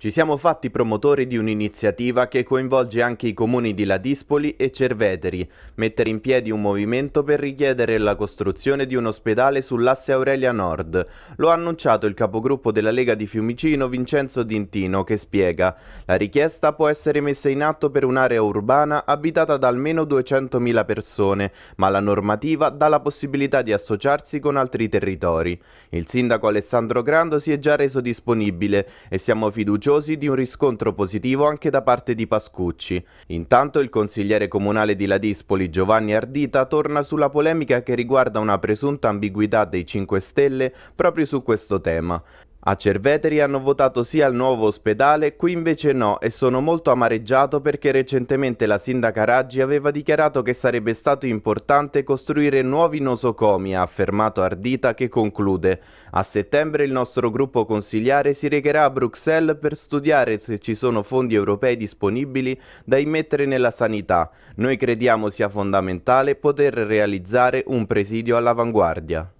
Ci siamo fatti promotori di un'iniziativa che coinvolge anche i comuni di Ladispoli e Cerveteri, mettere in piedi un movimento per richiedere la costruzione di un ospedale sull'asse Aurelia Nord. Lo ha annunciato il capogruppo della Lega di Fiumicino Vincenzo Dintino che spiega la richiesta può essere messa in atto per un'area urbana abitata da almeno 200.000 persone, ma la normativa dà la possibilità di associarsi con altri territori. Il sindaco Alessandro Grando si è già reso disponibile e siamo fiduciosi fiduciosi di un riscontro positivo anche da parte di Pascucci. Intanto il consigliere comunale di Ladispoli Giovanni Ardita torna sulla polemica che riguarda una presunta ambiguità dei 5 Stelle proprio su questo tema. A Cerveteri hanno votato sì al nuovo ospedale, qui invece no e sono molto amareggiato perché recentemente la sindaca Raggi aveva dichiarato che sarebbe stato importante costruire nuovi nosocomi, ha affermato Ardita che conclude. A settembre il nostro gruppo consigliare si recherà a Bruxelles per studiare se ci sono fondi europei disponibili da immettere nella sanità. Noi crediamo sia fondamentale poter realizzare un presidio all'avanguardia.